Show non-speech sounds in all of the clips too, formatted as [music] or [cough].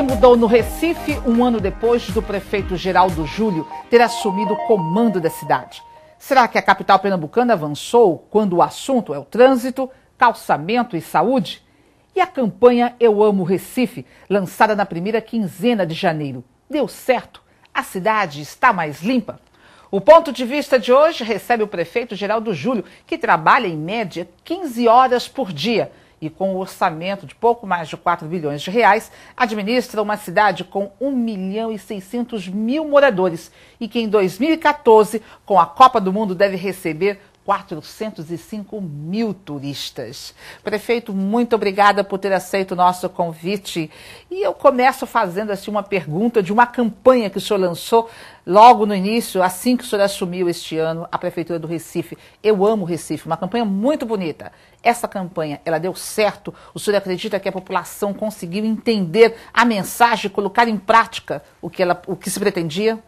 que mudou no Recife um ano depois do prefeito Geraldo Júlio ter assumido o comando da cidade. Será que a capital pernambucana avançou quando o assunto é o trânsito, calçamento e saúde? E a campanha Eu Amo Recife, lançada na primeira quinzena de janeiro, deu certo? A cidade está mais limpa? O ponto de vista de hoje recebe o prefeito Geraldo Júlio, que trabalha em média 15 horas por dia e com um orçamento de pouco mais de 4 bilhões de reais, administra uma cidade com 1 milhão e 600 mil moradores e que em 2014, com a Copa do Mundo, deve receber 405 mil turistas. Prefeito, muito obrigada por ter aceito o nosso convite. E eu começo fazendo assim uma pergunta de uma campanha que o senhor lançou logo no início, assim que o senhor assumiu este ano a prefeitura do Recife. Eu amo o Recife, uma campanha muito bonita. Essa campanha, ela deu certo? O senhor acredita que a população conseguiu entender a mensagem, colocar em prática o que ela o que se pretendia?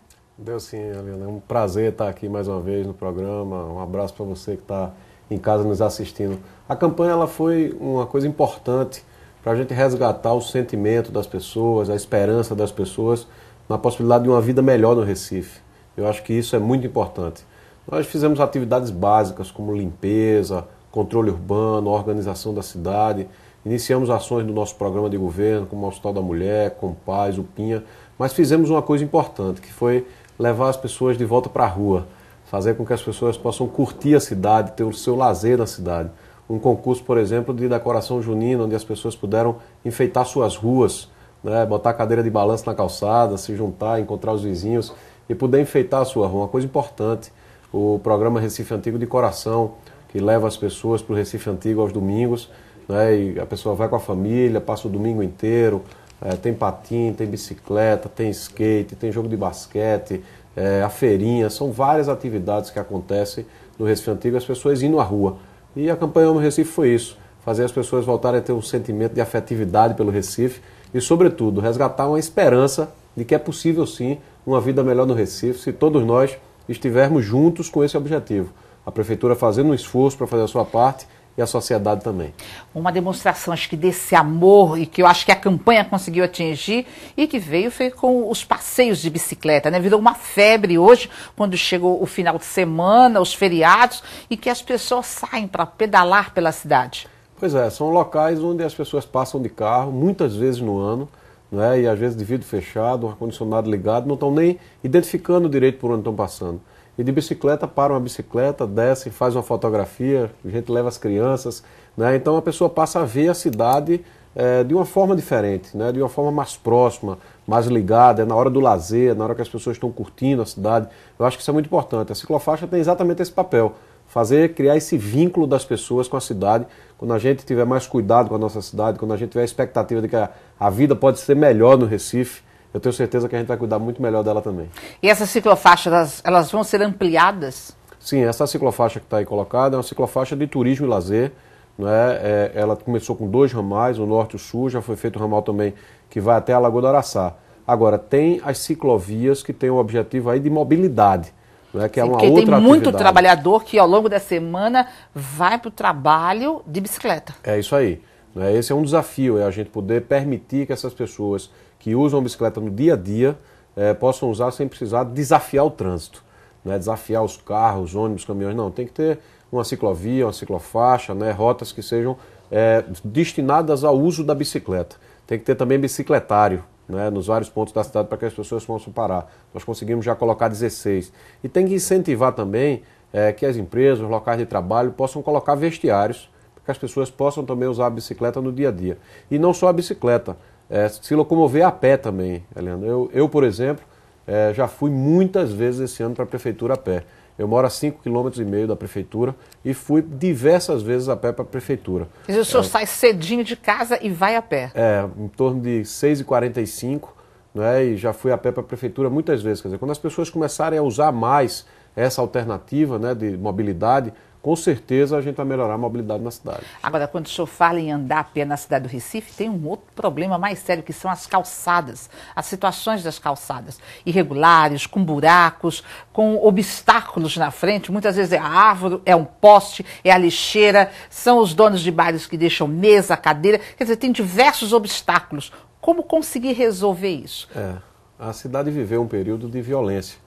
Deus sim, Helena. É um prazer estar aqui mais uma vez no programa. Um abraço para você que está em casa nos assistindo. A campanha ela foi uma coisa importante para a gente resgatar o sentimento das pessoas, a esperança das pessoas na possibilidade de uma vida melhor no Recife. Eu acho que isso é muito importante. Nós fizemos atividades básicas como limpeza, controle urbano, organização da cidade. Iniciamos ações do nosso programa de governo, como o Hospital da Mulher, com Paz, o Pinha, mas fizemos uma coisa importante, que foi levar as pessoas de volta para a rua, fazer com que as pessoas possam curtir a cidade, ter o seu lazer na cidade. Um concurso, por exemplo, de decoração junina, onde as pessoas puderam enfeitar suas ruas, né, botar cadeira de balanço na calçada, se juntar, encontrar os vizinhos e poder enfeitar a sua rua, uma coisa importante. O programa Recife Antigo de Coração, que leva as pessoas para o Recife Antigo aos domingos, né, e a pessoa vai com a família, passa o domingo inteiro, é, tem patim, tem bicicleta, tem skate, tem jogo de basquete, é, a feirinha, são várias atividades que acontecem no Recife Antigo, as pessoas indo à rua. E a campanha no Recife foi isso, fazer as pessoas voltarem a ter um sentimento de afetividade pelo Recife e, sobretudo, resgatar uma esperança de que é possível sim uma vida melhor no Recife se todos nós estivermos juntos com esse objetivo. A prefeitura fazendo um esforço para fazer a sua parte e a sociedade também. Uma demonstração, acho que, desse amor e que eu acho que a campanha conseguiu atingir e que veio foi com os passeios de bicicleta, né? Virou uma febre hoje, quando chegou o final de semana, os feriados, e que as pessoas saem para pedalar pela cidade. Pois é, são locais onde as pessoas passam de carro, muitas vezes no ano, né? e às vezes de vidro fechado, um ar-condicionado ligado, não estão nem identificando direito por onde estão passando. E de bicicleta, para uma bicicleta, desce, faz uma fotografia, a gente leva as crianças. Né? Então a pessoa passa a ver a cidade é, de uma forma diferente, né? de uma forma mais próxima, mais ligada, é na hora do lazer, é na hora que as pessoas estão curtindo a cidade. Eu acho que isso é muito importante. A ciclofaixa tem exatamente esse papel fazer criar esse vínculo das pessoas com a cidade. Quando a gente tiver mais cuidado com a nossa cidade, quando a gente tiver a expectativa de que a, a vida pode ser melhor no Recife, eu tenho certeza que a gente vai cuidar muito melhor dela também. E essas ciclofaixas, elas, elas vão ser ampliadas? Sim, essa ciclofaixa que está aí colocada é uma ciclofaixa de turismo e lazer. Né? É, ela começou com dois ramais, o norte e o sul, já foi feito o ramal também que vai até a Lagoa do Araçá. Agora, tem as ciclovias que têm o objetivo aí de mobilidade. Né, que é uma outra tem muito atividade. trabalhador que ao longo da semana vai para o trabalho de bicicleta. É isso aí. Né? Esse é um desafio, é a gente poder permitir que essas pessoas que usam a bicicleta no dia a dia é, possam usar sem precisar desafiar o trânsito, né? desafiar os carros, ônibus, caminhões. Não, tem que ter uma ciclovia, uma ciclofaixa, né? rotas que sejam é, destinadas ao uso da bicicleta. Tem que ter também bicicletário. Né? nos vários pontos da cidade para que as pessoas possam parar. Nós conseguimos já colocar 16. E tem que incentivar também é, que as empresas, os locais de trabalho possam colocar vestiários para que as pessoas possam também usar a bicicleta no dia a dia. E não só a bicicleta, é, se locomover a pé também, Leandro. Eu, eu por exemplo, é, já fui muitas vezes esse ano para a prefeitura a pé. Eu moro a 5,5 km da prefeitura e fui diversas vezes a pé para a prefeitura. E o senhor é, sai cedinho de casa e vai a pé? É, em torno de 6h45, né, e já fui a pé para a prefeitura muitas vezes. Quer dizer, quando as pessoas começarem a usar mais essa alternativa né, de mobilidade, com certeza a gente vai melhorar a mobilidade na cidade. Agora, quando o senhor fala em andar a pé na cidade do Recife, tem um outro problema mais sério, que são as calçadas, as situações das calçadas, irregulares, com buracos, com obstáculos na frente, muitas vezes é a árvore, é um poste, é a lixeira, são os donos de bares que deixam mesa, cadeira, quer dizer, tem diversos obstáculos. Como conseguir resolver isso? É, a cidade viveu um período de violência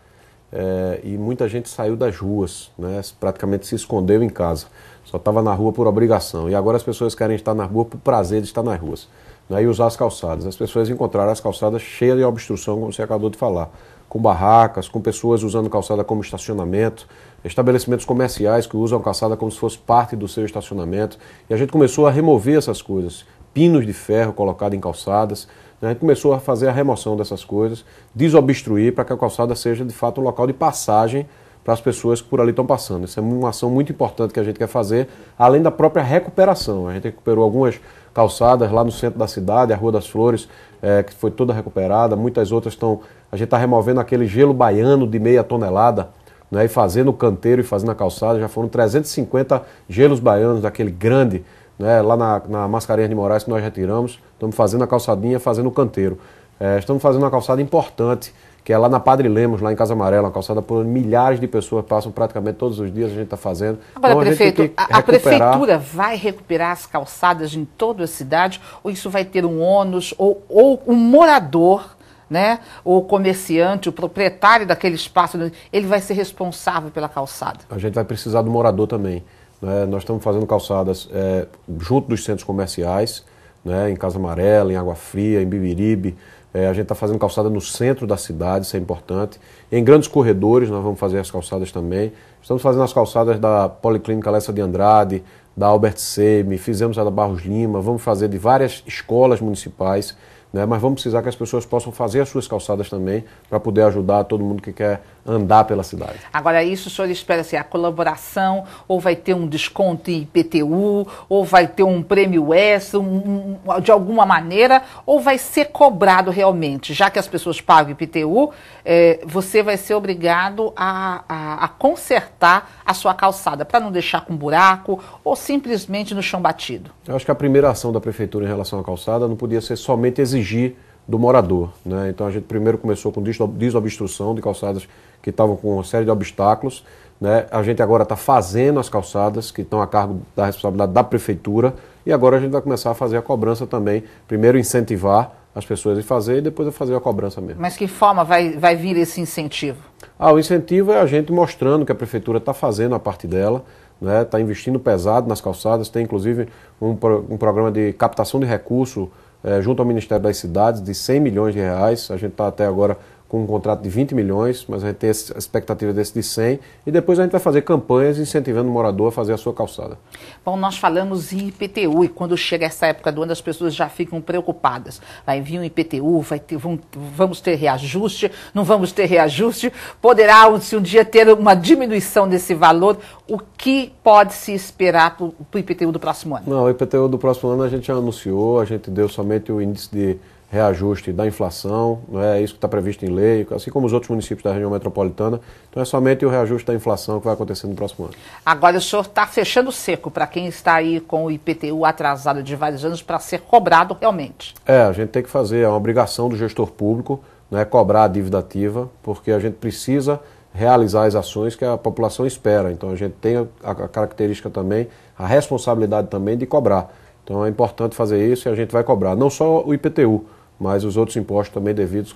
é, e muita gente saiu das ruas, né? praticamente se escondeu em casa, só estava na rua por obrigação. E agora as pessoas querem estar na rua por prazer de estar nas ruas né? e usar as calçadas. As pessoas encontraram as calçadas cheias de obstrução, como você acabou de falar, com barracas, com pessoas usando calçada como estacionamento, estabelecimentos comerciais que usam calçada como se fosse parte do seu estacionamento. E a gente começou a remover essas coisas, pinos de ferro colocados em calçadas. A gente começou a fazer a remoção dessas coisas, desobstruir para que a calçada seja de fato um local de passagem para as pessoas que por ali estão passando. Isso é uma ação muito importante que a gente quer fazer, além da própria recuperação. A gente recuperou algumas calçadas lá no centro da cidade, a Rua das Flores, é, que foi toda recuperada, muitas outras estão. A gente está removendo aquele gelo baiano de meia tonelada. Né, e fazendo o canteiro e fazendo a calçada, já foram 350 gelos baianos daquele grande né, lá na, na Mascarenhas de Moraes que nós retiramos, estamos fazendo a calçadinha, fazendo o canteiro. É, estamos fazendo uma calçada importante, que é lá na Padre Lemos, lá em Casa Amarela, uma calçada por milhares de pessoas passam praticamente todos os dias, a gente está fazendo. Agora, então, prefeito, a, a, prefeitura vai recuperar as calçadas em toda a cidade, ou isso vai ter um ônus, ou, ou um morador, né, o comerciante, o proprietário daquele espaço, ele vai ser responsável pela calçada? A gente vai precisar do morador também. Né? Nós estamos fazendo calçadas é, junto dos centros comerciais, né? em Casa Amarela, em Água Fria, em Bibiribe. É, a gente está fazendo calçada no centro da cidade, isso é importante. Em grandes corredores nós vamos fazer as calçadas também. Estamos fazendo as calçadas da Policlínica Alessa de Andrade, da Albert Seme, fizemos a da Barros Lima, vamos fazer de várias escolas municipais, né? mas vamos precisar que as pessoas possam fazer as suas calçadas também para poder ajudar todo mundo que quer andar pela cidade. Agora, isso o senhor espera ser assim, a colaboração, ou vai ter um desconto em IPTU, ou vai ter um prêmio extra, um, um, de alguma maneira, ou vai ser cobrado realmente? Já que as pessoas pagam IPTU, é, eh, você vai ser obrigado a, a, a consertar a sua calçada, para não deixar com buraco, ou simplesmente no chão batido. Eu acho que a primeira ação da prefeitura em relação à calçada não podia ser somente exigir do morador. Né? Então a gente primeiro começou com desobstrução de calçadas que estavam com uma série de obstáculos. Né? A gente agora está fazendo as calçadas, que estão a cargo da responsabilidade da prefeitura, e agora a gente vai começar a fazer a cobrança também. Primeiro, incentivar as pessoas a fazer e depois a fazer a cobrança mesmo. Mas que forma vai, vai vir esse incentivo? Ah, o incentivo é a gente mostrando que a prefeitura está fazendo a parte dela, está né? Tá investindo pesado nas calçadas, tem inclusive um, pro, um programa de captação de recurso é, junto ao Ministério das Cidades de 100 milhões de reais. A gente está até agora com um contrato de 20 milhões, mas a gente tem a expectativa desse de 100, e depois a gente vai fazer campanhas incentivando o morador a fazer a sua calçada. Bom, nós falamos em IPTU, e quando chega essa época do ano as pessoas já ficam preocupadas. Vai vir um IPTU, vai ter, vão, vamos ter reajuste, não vamos ter reajuste, poderá se um dia ter uma diminuição desse valor, o que pode se esperar para o IPTU do próximo ano? Não, o IPTU do próximo ano a gente já anunciou, a gente deu somente o índice de reajuste da inflação, não é, é isso que está previsto em lei, assim como os outros municípios da região metropolitana. Então é somente o reajuste da inflação que vai acontecer no próximo ano. Agora o senhor está fechando seco para quem está aí com o IPTU atrasado de vários anos para ser cobrado realmente. É, a gente tem que fazer, é uma obrigação do gestor público é cobrar a dívida ativa, porque a gente precisa realizar as ações que a população espera. Então a gente tem a característica também, a responsabilidade também de cobrar. Então é importante fazer isso e a gente vai cobrar, não só o IPTU, mas os outros impostos também devidos,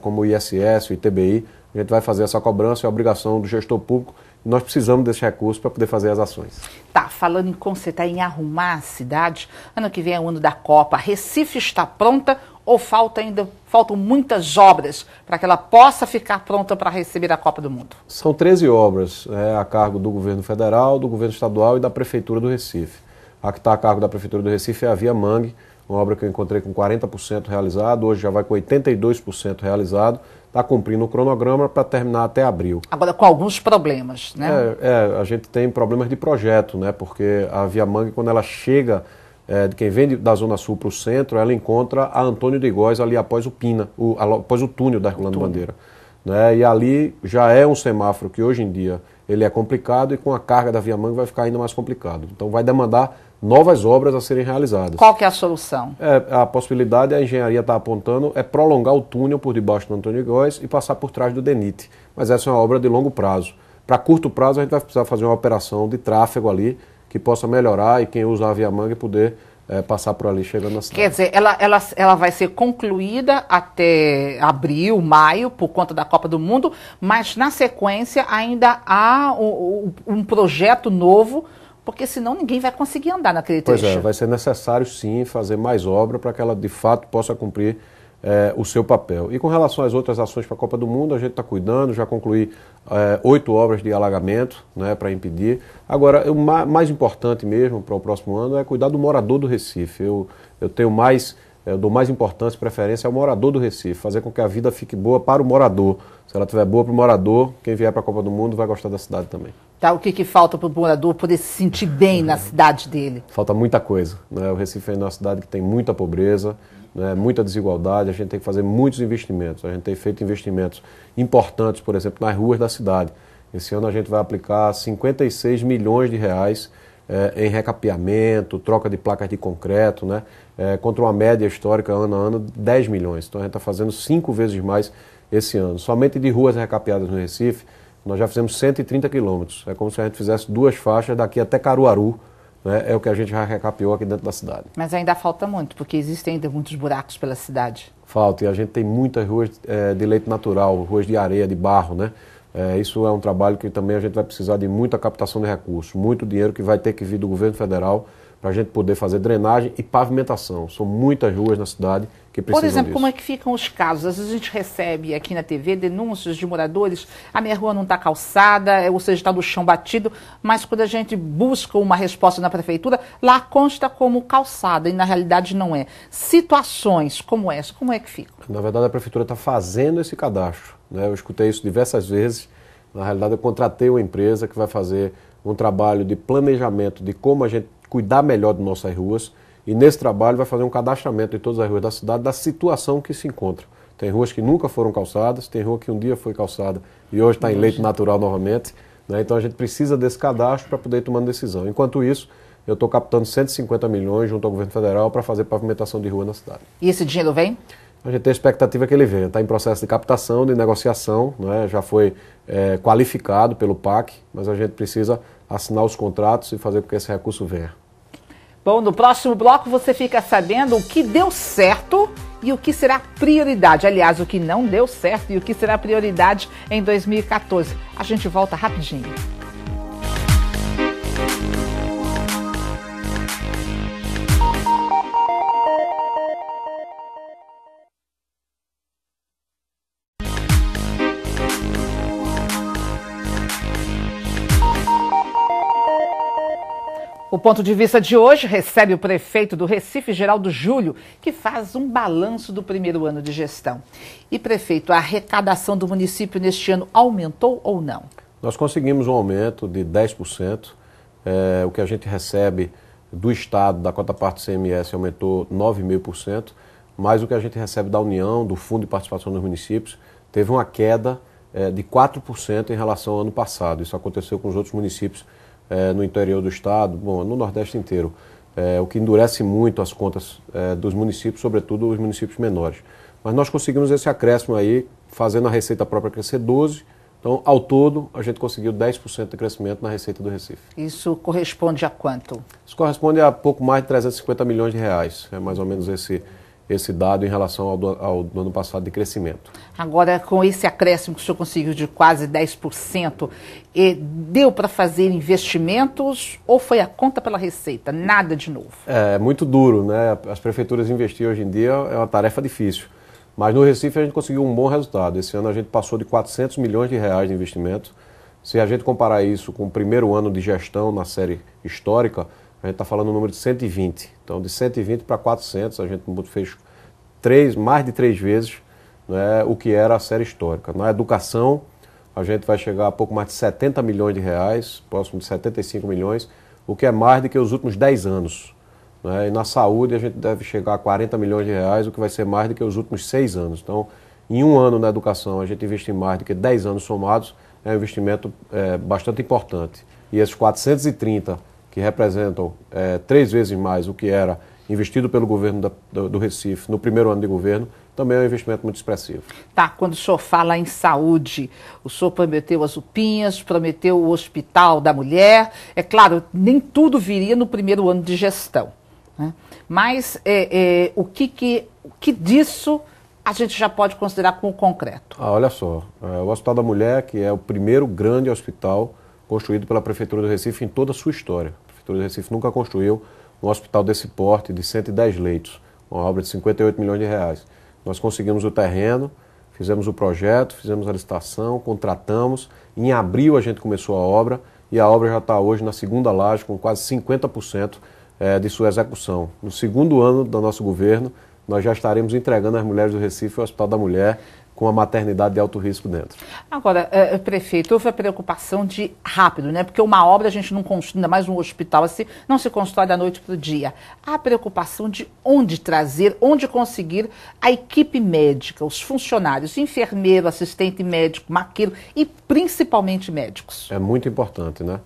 como o ISS, o ITBI, a gente vai fazer essa cobrança, é obrigação do gestor público. Nós precisamos desse recurso para poder fazer as ações. Tá, falando em consertar, tá em arrumar a cidade, ano que vem é o ano da Copa. Recife está pronta ou falta ainda, faltam muitas obras para que ela possa ficar pronta para receber a Copa do Mundo? São 13 obras é, a cargo do governo federal, do governo estadual e da Prefeitura do Recife. A que está a cargo da Prefeitura do Recife é a Via Mangue, uma obra que eu encontrei com 40% realizado, hoje já vai com 82% realizado, está cumprindo o cronograma para terminar até abril. Agora, com alguns problemas, né? É, é, a gente tem problemas de projeto, né? Porque a Via Mangue, quando ela chega é, de quem vem da Zona Sul para o centro, ela encontra a Antônio de Góis ali após o Pina, o, após o túnel da Herculano Bandeira. Né? E ali já é um semáforo que hoje em dia ele é complicado e com a carga da Via Mangue vai ficar ainda mais complicado. Então vai demandar novas obras a serem realizadas. Qual que é a solução? É, a possibilidade, a engenharia está apontando, é prolongar o túnel por debaixo do Antônio Góes e passar por trás do DENIT. Mas essa é uma obra de longo prazo. Para curto prazo, a gente vai precisar fazer uma operação de tráfego ali, que possa melhorar e quem usa a Via Manga poder é, passar por ali chegando na cidade. Quer dizer, ela, ela, ela vai ser concluída até abril, maio, por conta da Copa do Mundo, mas na sequência ainda há um, um projeto novo porque senão ninguém vai conseguir andar naquele trecho. Pois é, vai ser necessário sim fazer mais obra para que ela de fato possa cumprir é, o seu papel. E com relação às outras ações para a Copa do Mundo, a gente está cuidando, já concluí é, oito obras de alagamento né, para impedir. Agora, o mais importante mesmo para o próximo ano é cuidar do morador do Recife. Eu, eu tenho mais. Eh, eu dou mais importância, preferência ao morador do Recife, fazer com que a vida fique boa para o morador. Se ela estiver boa para o morador, quem vier para a Copa do Mundo vai gostar da cidade também. Tá, o que, que falta para o morador poder se sentir bem na é. cidade dele? Falta muita coisa. Né? O Recife é uma cidade que tem muita pobreza, né? muita desigualdade. A gente tem que fazer muitos investimentos. A gente tem feito investimentos importantes, por exemplo, nas ruas da cidade. Esse ano a gente vai aplicar 56 milhões de reais é, em recapeamento, troca de placas de concreto, né? É, contra uma média histórica ano a ano 10 milhões. Então a gente está fazendo cinco vezes mais esse ano. Somente de ruas recapeadas no Recife, nós já fizemos 130 quilômetros. É como se a gente fizesse duas faixas daqui até Caruaru. Né? É o que a gente já recapeou aqui dentro da cidade. Mas ainda falta muito, porque existem ainda muitos buracos pela cidade. Falta, e a gente tem muitas ruas é, de leito natural, ruas de areia, de barro, né? É, isso é um trabalho que também a gente vai precisar de muita captação de recursos, muito dinheiro que vai ter que vir do governo federal para a gente poder fazer drenagem e pavimentação. São muitas ruas na cidade que precisam Por exemplo, disso. como é que ficam os casos? Às vezes a gente recebe aqui na TV denúncias de moradores, a minha rua não está calçada, é, ou seja, está no chão batido, mas quando a gente busca uma resposta na prefeitura, lá consta como calçada e na realidade não é. Situações como essa, como é que ficam? Na verdade, a prefeitura está fazendo esse cadastro. Né? Eu escutei isso diversas vezes. Na realidade, eu contratei uma empresa que vai fazer um trabalho de planejamento de como a gente cuidar melhor de nossas ruas e nesse trabalho vai fazer um cadastramento de todas as ruas da cidade da situação que se encontra. Tem ruas que nunca foram calçadas, tem rua que um dia foi calçada e hoje está em leito natural novamente. Né? Então a gente precisa desse cadastro para poder tomar decisão. Enquanto isso, eu estou captando 150 milhões junto ao governo federal para fazer pavimentação de rua na cidade. E esse dinheiro vem? A gente tem a expectativa que ele venha. Está em processo de captação, de negociação, né? já foi é, qualificado pelo PAC, mas a gente precisa assinar os contratos e fazer com que esse recurso venha. Bom, no próximo bloco você fica sabendo o que deu certo e o que será prioridade. Aliás, o que não deu certo e o que será prioridade em 2014. A gente volta rapidinho. O ponto de vista de hoje recebe o prefeito do Recife, Geraldo Júlio, que faz um balanço do primeiro ano de gestão. E, prefeito, a arrecadação do município neste ano aumentou ou não? Nós conseguimos um aumento de 10%. É, o que a gente recebe do Estado, da cota parte CMS, aumentou 9,5%, mas o que a gente recebe da União, do Fundo de Participação dos Municípios, teve uma queda é, de 4% em relação ao ano passado. Isso aconteceu com os outros municípios é, no interior do estado, bom, no Nordeste inteiro, é, o que endurece muito as contas é, dos municípios, sobretudo os municípios menores. Mas nós conseguimos esse acréscimo aí, fazendo a receita própria crescer 12%. Então, ao todo, a gente conseguiu 10% de crescimento na receita do Recife. Isso corresponde a quanto? Isso corresponde a pouco mais de 350 milhões de reais. É mais ou menos esse, esse dado em relação ao do, ao do, ano passado de crescimento. Agora, com esse acréscimo que o senhor conseguiu de quase 10%, deu para fazer investimentos ou foi a conta pela receita? Nada de novo? É muito duro, né? As prefeituras investir hoje em dia é uma tarefa difícil. Mas no Recife a gente conseguiu um bom resultado. Esse ano a gente passou de 400 milhões de reais de investimento. Se a gente comparar isso com o primeiro ano de gestão na série histórica, a gente está falando um número de 120. Então, de 120 para 400, a gente fez três, mais de três vezes né, o que era a série histórica. Na educação, a gente vai chegar a pouco mais de 70 milhões de reais, próximo de 75 milhões, o que é mais do que os últimos 10 anos. Né? E na saúde, a gente deve chegar a 40 milhões de reais, o que vai ser mais do que os últimos seis anos. Então, em um ano na educação, a gente investe mais do que 10 anos somados, é um investimento é, bastante importante. E esses 430 que representam é, três vezes mais o que era investido pelo governo da, do, do, Recife no primeiro ano de governo, também é um investimento muito expressivo. Tá, quando o senhor fala em saúde, o senhor prometeu as UPinhas, prometeu o Hospital da Mulher. É claro, nem tudo viria no primeiro ano de gestão. Né? Mas é, é, o, que, que, que disso a gente já pode considerar como concreto? Ah, olha só, é, o Hospital da Mulher, que é o primeiro grande hospital construído pela Prefeitura do Recife em toda a sua história. Prefeitura do Recife nunca construiu um hospital desse porte, de 110 leitos, uma obra de 58 milhões de reais. Nós conseguimos o terreno, fizemos o projeto, fizemos a licitação, contratamos. Em abril a gente começou a obra e a obra já está hoje na segunda laje, com quase 50% eh, de sua execução. No segundo ano do nosso governo, nós já estaremos entregando às mulheres do Recife o Hospital da Mulher com a maternidade de alto risco dentro. Agora, eh, eh, prefeito, houve a preocupação de rápido, né? Porque uma obra a gente não constrói, ainda mais um hospital assim, não se constrói da noite para o dia. Há a preocupação de onde trazer, onde conseguir a equipe médica, os funcionários, enfermeiro, assistente médico, maqueiro e principalmente médicos. É muito importante, né?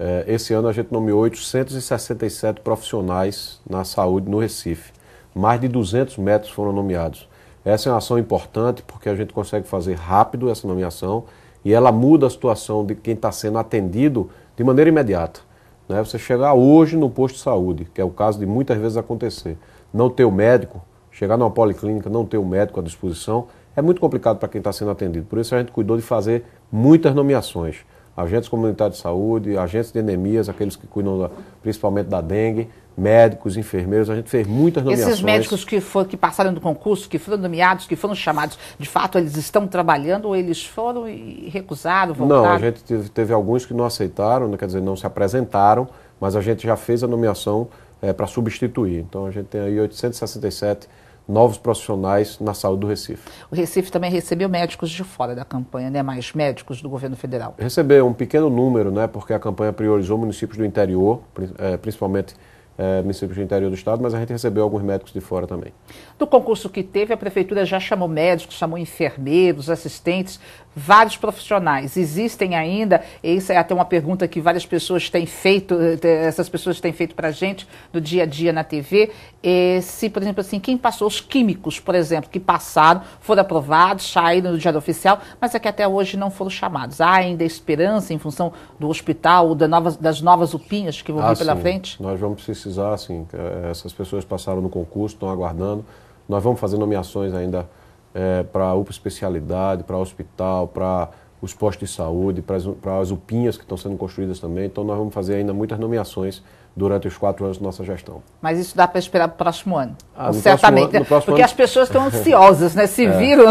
Eh, esse ano a gente nomeou 867 profissionais na saúde no Recife. Mais de 200 médicos foram nomeados. Essa é uma ação importante porque a gente consegue fazer rápido essa nomeação e ela muda a situação de quem está sendo atendido de maneira imediata. Né? Você chegar hoje no posto de saúde, que é o caso de muitas vezes acontecer, não ter o médico, chegar numa policlínica, não ter o médico à disposição, é muito complicado para quem está sendo atendido. Por isso a gente cuidou de fazer muitas nomeações agentes comunitários de saúde, agentes de anemias, aqueles que cuidam da, principalmente da dengue, médicos, enfermeiros, a gente fez muitas nomeações. Esses médicos que, for, que passaram do concurso, que foram nomeados, que foram chamados, de fato eles estão trabalhando ou eles foram e recusaram, voltaram? Não, a gente teve, teve alguns que não aceitaram, né, quer dizer, não se apresentaram, mas a gente já fez a nomeação é, para substituir. Então a gente tem aí 867 novos profissionais na saúde do Recife. O Recife também recebeu médicos de fora da campanha, né? mais médicos do governo federal. Recebeu um pequeno número, né? porque a campanha priorizou municípios do interior, eh, principalmente é, municípios do interior do estado, mas a gente recebeu alguns médicos de fora também. Do concurso que teve, a prefeitura já chamou médicos, chamou enfermeiros, assistentes vários profissionais. Existem ainda, isso é até uma pergunta que várias pessoas têm feito, eh, essas pessoas têm feito para a gente no dia a dia na TV, é se, por exemplo, assim, quem passou, os químicos, por exemplo, que passaram, foram aprovados, saíram do diário oficial, mas é que até hoje não foram chamados. Há ainda esperança em função do hospital, ou das novas UPINhas que vão ah, vir pela sim. frente? Nós vamos precisar, sim, eh, essas pessoas passaram no concurso, estão aguardando. Nós vamos fazer nomeações ainda é, para UPA especialidade, para hospital, para os postos de saúde, para as, UPinhas que estão sendo construídas também. Então, nós vamos fazer ainda muitas nomeações durante os quatro anos de nossa gestão. Mas isso dá para esperar para o próximo ano? Ah, certamente. Próximo, próximo porque ano... as pessoas estão [laughs] ansiosas, né? Se é. viram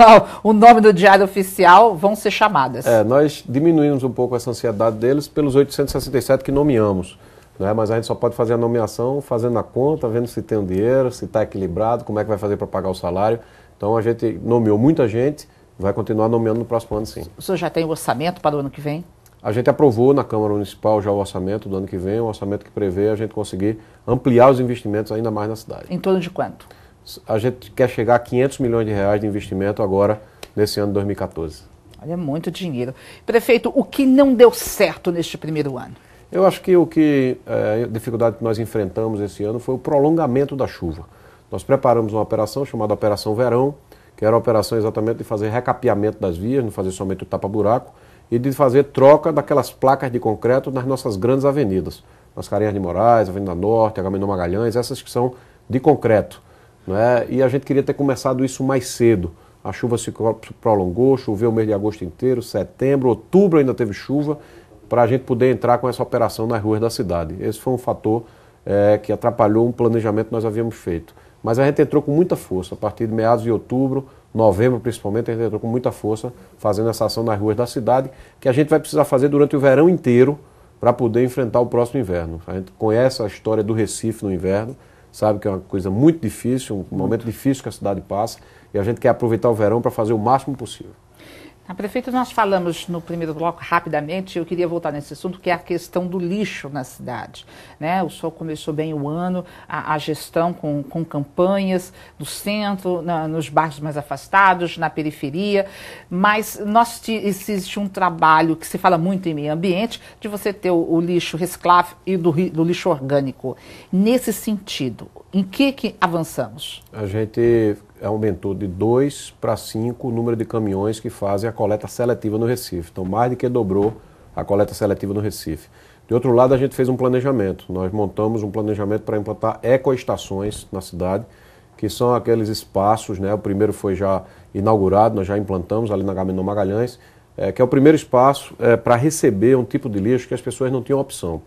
o nome do diário oficial, vão ser chamadas. É, nós diminuímos um pouco essa ansiedade deles pelos 867 que nomeamos. Né? Mas a gente só pode fazer a nomeação fazendo a conta, vendo se tem o dinheiro, se está equilibrado, como é que vai fazer para pagar o salário. Então a gente nomeou muita gente, vai continuar nomeando no próximo ano sim. O senhor já tem o orçamento para o ano que vem? A gente aprovou na Câmara Municipal já o orçamento do ano que vem, um orçamento que prevê a gente conseguir ampliar os investimentos ainda mais na cidade. Em torno de quanto? A gente quer chegar a 500 milhões de reais de investimento agora, nesse ano de 2014. Olha, é muito dinheiro. Prefeito, o que não deu certo neste primeiro ano? Eu acho que o que é, eh, a dificuldade que nós enfrentamos esse ano foi o prolongamento da chuva. Nós preparamos uma operação chamada Operação Verão, que era a operação exatamente de fazer recapeamento das vias, não fazer somente o tapa-buraco, e de fazer troca daquelas placas de concreto nas nossas grandes avenidas, nas Carinhas de Moraes, Avenida Norte, Agamemnon Magalhães, essas que são de concreto. Né? E a gente queria ter começado isso mais cedo. A chuva se prolongou, choveu o mês de agosto inteiro, setembro, outubro ainda teve chuva, para a gente poder entrar com essa operação nas ruas da cidade. Esse foi um fator é, que atrapalhou um planejamento que nós havíamos feito. Mas a gente entrou com muita força. A partir de meados de outubro, novembro principalmente, a gente entrou com muita força fazendo essa ação nas ruas da cidade, que a gente vai precisar fazer durante o verão inteiro para poder enfrentar o próximo inverno. A gente conhece a história do Recife no inverno, sabe que é uma coisa muito difícil, um momento difícil que a cidade passa, e a gente quer aproveitar o verão para fazer o máximo possível. Ah, prefeito, nós falamos no primeiro bloco rapidamente, eu queria voltar nesse assunto, que é a questão do lixo na cidade. Né? O senhor começou bem o ano, a, a gestão com, com campanhas no centro, na, nos bairros mais afastados, na periferia, mas nós existe um trabalho que se fala muito em meio ambiente, de você ter o, o lixo reciclável e do, do lixo orgânico. Nesse sentido, em que, que avançamos? A gente aumentou de 2 para 5 o número de caminhões que fazem a coleta seletiva no Recife. Então, mais do que dobrou a coleta seletiva no Recife. De outro lado, a gente fez um planejamento. Nós montamos um planejamento para implantar ecoestações na cidade, que são aqueles espaços, né? O primeiro foi já inaugurado, nós já implantamos ali na Gaminão Magalhães, é, que é o primeiro espaço é, para receber um tipo de lixo que as pessoas não tinham opção.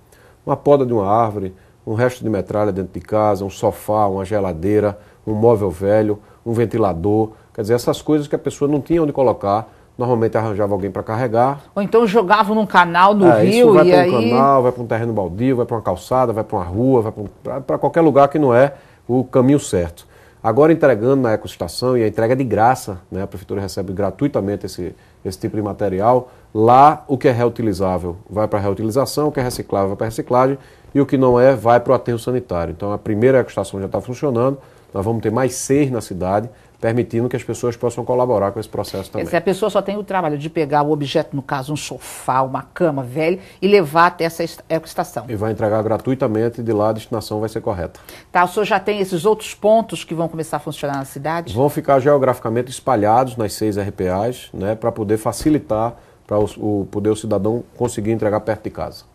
Uma poda de uma árvore, um resto de metralha dentro de casa, um sofá, uma geladeira, um móvel velho, um ventilador. Quer dizer, essas coisas que a pessoa não tinha onde colocar, normalmente arranjava alguém para carregar. Ou então jogava num canal no é, rio isso vai e pra um aí... canal, vai para um terreno baldio, vai para uma calçada, vai para uma rua, vai para um... qualquer lugar que não é o caminho certo. Agora entregando na ecoestação, e a entrega é de graça, né? a prefeitura recebe gratuitamente esse, esse tipo de material. Lá, o que é reutilizável vai para reutilização, o que é reciclável vai para reciclagem e o que não é vai para o aterro sanitário. Então a primeira ecoestação já está funcionando, nós vamos ter mais seis na cidade, permitindo que as pessoas possam colaborar com esse processo também. Se a pessoa só tem o trabalho de pegar o objeto, no caso um sofá, uma cama velha, e levar até essa ecoestação. E vai entregar gratuitamente, de lá a destinação vai ser correta. Tá, o senhor já tem esses outros pontos que vão começar a funcionar na cidade? Vão ficar geograficamente espalhados nas seis RPAs, né, para poder facilitar para o, o, poder o cidadão conseguir entregar perto de casa.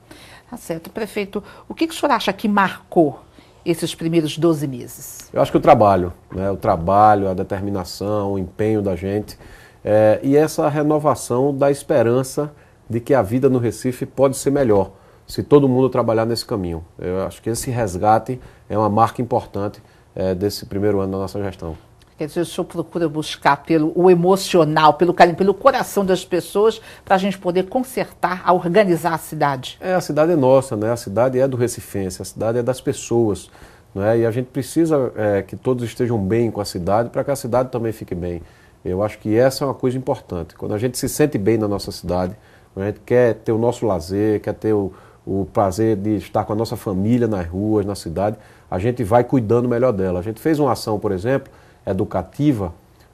Tá certo. Prefeito, o que, que o senhor acha que marcou esses primeiros 12 meses? Eu acho que o trabalho, né? o trabalho, a determinação, o empenho da gente é, e essa renovação da esperança de que a vida no Recife pode ser melhor se todo mundo trabalhar nesse caminho. Eu acho que esse resgate é uma marca importante é, desse primeiro ano da nossa gestão. Quer dizer, o senhor procura buscar pelo o emocional, pelo carinho, pelo coração das pessoas, para a gente poder consertar, a organizar a cidade. É, a cidade é nossa, né? A cidade é do Recifense, a cidade é das pessoas. Né? E a gente precisa é, que todos estejam bem com a cidade para que a cidade também fique bem. Eu acho que essa é uma coisa importante. Quando a gente se sente bem na nossa cidade, a gente quer ter o nosso lazer, quer ter o, o prazer de estar com a nossa família nas ruas, na cidade, a gente vai cuidando melhor dela. A gente fez uma ação, por exemplo, educativa,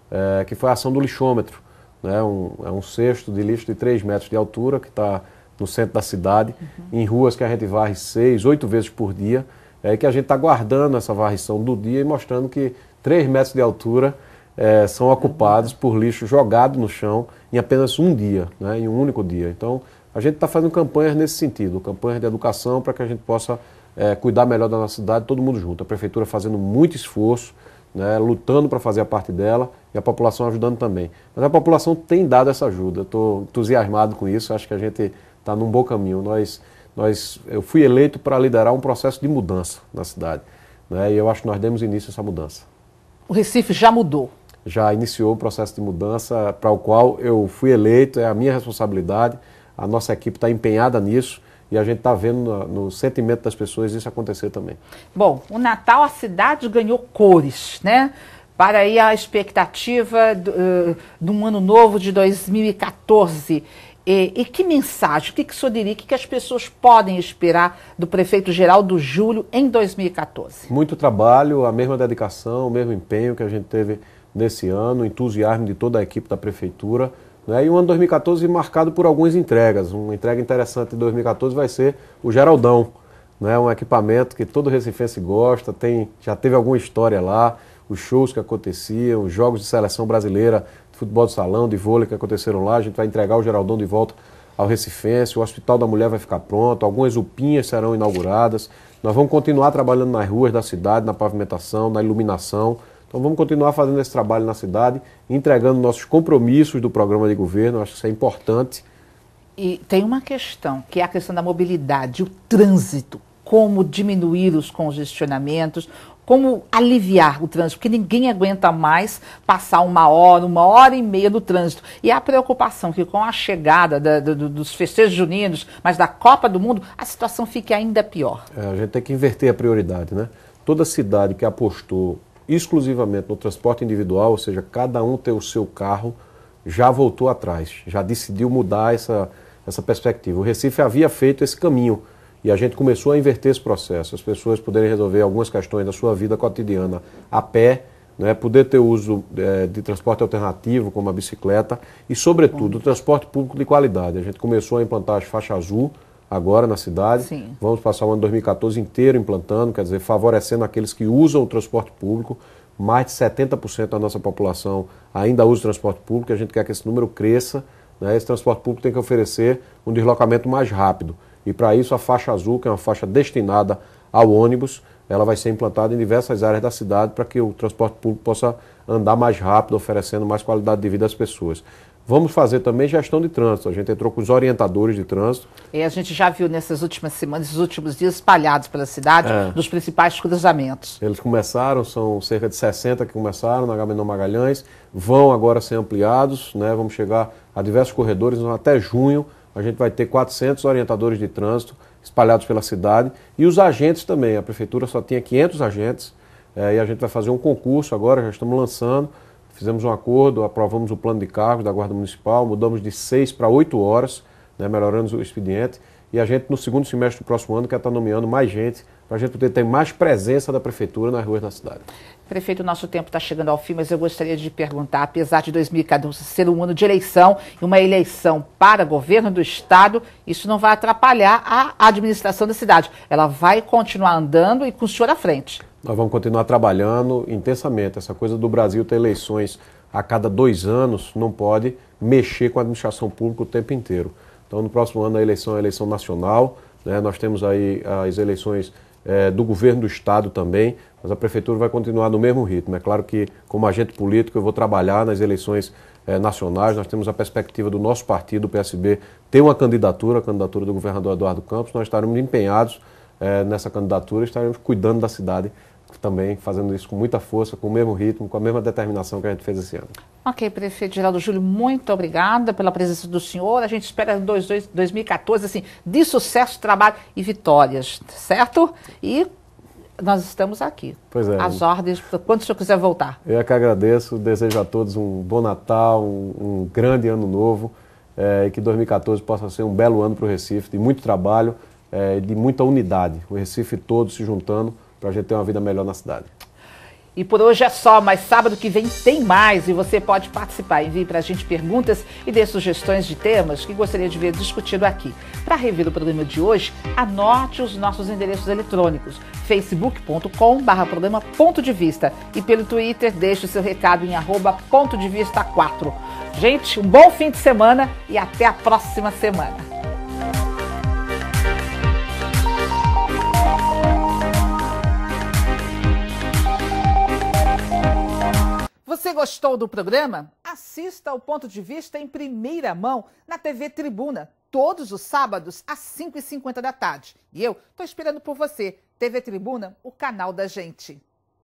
é, que foi a ação do lixômetro. Né? Um, é um cesto de lixo de 3 metros de altura que está no centro da cidade, uhum. em ruas que a gente varre seis, oito vezes por dia, é, que a gente está guardando essa varrição do dia e mostrando que 3 metros de altura é, são uhum. ocupados por lixo jogado no chão em apenas um dia, né, em um único dia. Então, a gente está fazendo campanhas nesse sentido, campanhas de educação para que a gente possa é, cuidar melhor da nossa cidade, todo mundo junto. A prefeitura fazendo muito esforço, né, lutando para fazer a parte dela e a população ajudando também. Mas a população tem dado essa ajuda. Estou entusiasmado com isso. Acho que a gente está num bom caminho. Nós, nós, eu fui eleito para liderar um processo de mudança na cidade. Né, e eu acho que nós demos início a essa mudança. O Recife já mudou? Já iniciou o processo de mudança para o qual eu fui eleito. É a minha responsabilidade. A nossa equipe está empenhada nisso. E a gente está vendo no, no, sentimento das pessoas isso acontecer também. Bom, o Natal, a cidade ganhou cores, né? Para aí a expectativa do, eh, de um ano novo de 2014. E, e que mensagem, o que, que o senhor diria, o que, que as pessoas podem esperar do prefeito Geraldo Júlio em 2014? Muito trabalho, a mesma dedicação, o mesmo empenho que a gente teve nesse ano, entusiasmo de toda a equipe da prefeitura. Né? E o ano 2014 marcado por algumas entregas. Uma entrega interessante de 2014 vai ser o Geraldão. Né? Um equipamento que todo recifense gosta, tem, já teve alguma história lá, os shows que aconteciam, os jogos de seleção brasileira, de futebol de salão, de vôlei que aconteceram lá. A gente vai entregar o Geraldão de volta ao Recifense, o Hospital da Mulher vai ficar pronto, algumas upinhas serão inauguradas. Nós vamos continuar trabalhando nas ruas da cidade, na pavimentação, na iluminação. Então vamos continuar fazendo esse trabalho na cidade, entregando nossos compromissos do programa de governo, acho que isso é importante. E tem uma questão, que é a questão da mobilidade, o trânsito, como diminuir os congestionamentos, como aliviar o trânsito, porque ninguém aguenta mais passar uma hora, uma hora e meia no trânsito. E a preocupação que com a chegada da, do, dos festejos juninos, mas da Copa do Mundo, a situação fique ainda pior. É, a gente tem que inverter a prioridade, né? Toda cidade que apostou exclusivamente no transporte individual, ou seja, cada um ter o seu carro, já voltou atrás, já decidiu mudar essa, essa perspectiva. O Recife havia feito esse caminho e a gente começou a inverter esse processo, as pessoas poderem resolver algumas questões da sua vida cotidiana a pé, né, poder ter uso é, de transporte alternativo, como a bicicleta, e, sobretudo, o uhum. transporte público de qualidade. A gente começou a implantar as faixas azul agora na cidade. Sim. Vamos passar o ano 2014 inteiro implantando, quer dizer, favorecendo aqueles que usam o transporte público. Mais de 70% da nossa população ainda usa o transporte público e a gente quer que esse número cresça. Né? Esse transporte público tem que oferecer um deslocamento mais rápido. E para isso, a faixa azul, que é uma faixa destinada ao ônibus, ela vai ser implantada em diversas áreas da cidade para que o transporte público possa andar mais rápido, oferecendo mais qualidade de vida às pessoas. Vamos fazer também gestão de trânsito. A gente entrou com os orientadores de trânsito. E a gente já viu nessas últimas semanas, nos últimos dias, espalhados pela cidade, é. principais cruzamentos. Eles começaram, são cerca de 60 que começaram na Gabinão Magalhães, vão agora ser ampliados, né? vamos chegar a diversos corredores, então, até junho a gente vai ter 400 orientadores de trânsito espalhados pela cidade e os agentes também. A prefeitura só tinha 500 agentes é, e a gente vai fazer um concurso agora, já estamos lançando, Fizemos um acordo, aprovamos o plano de cargos da Guarda Municipal, mudamos de seis para oito horas, né, melhorando o expediente. E a gente, no segundo semestre do próximo ano, quer estar tá nomeando mais gente para a gente poder ter mais presença da prefeitura nas ruas da cidade. Prefeito, nosso tempo está chegando ao fim, mas eu gostaria de perguntar, apesar de 2014 ser um ano de eleição e uma eleição para governo do Estado, isso não vai atrapalhar a administração da cidade. Ela vai continuar andando e com o senhor à frente nós vamos continuar trabalhando intensamente. Essa coisa do Brasil ter eleições a cada dois anos não pode mexer com a administração pública o tempo inteiro. Então, no próximo ano, a eleição é a eleição nacional, né? nós temos aí as eleições é, do governo do Estado também, mas a Prefeitura vai continuar no mesmo ritmo. É claro que, como agente político, eu vou trabalhar nas eleições é, nacionais, nós temos a perspectiva do nosso partido, o PSB, ter uma candidatura, a candidatura do governador Eduardo Campos, nós estaremos empenhados é, nessa candidatura, estaremos cuidando da cidade também fazendo isso com muita força, com o mesmo ritmo, com a mesma determinação que a gente fez esse ano. Ok, prefeito Geraldo Júlio, muito obrigada pela presença do senhor. A gente espera 2014, assim, de sucesso, trabalho e vitórias, tá certo? E nós estamos aqui. Pois é. As ordens, quando o senhor quiser voltar. Eu é que agradeço, desejo a todos um bom Natal, um, um grande ano novo é, e que 2014 possa ser um belo ano para o Recife, de muito trabalho, é, de muita unidade. O Recife todo se juntando para a gente ter uma vida melhor na cidade. E por hoje é só, mas sábado que vem tem mais e você pode participar. Envie para a gente perguntas e dê sugestões de temas que gostaria de ver discutido aqui. Para rever o programa de hoje, anote os nossos endereços eletrônicos facebook.com.br programa Ponto de Vista e pelo Twitter deixe o seu recado em arroba ponto de vista 4. Gente, um bom fim de semana e até a próxima semana. você gostou do programa? Assista ao Ponto de Vista em primeira mão na TV Tribuna, todos os sábados às 5h50 da tarde. E eu estou esperando por você, TV Tribuna, o canal da gente.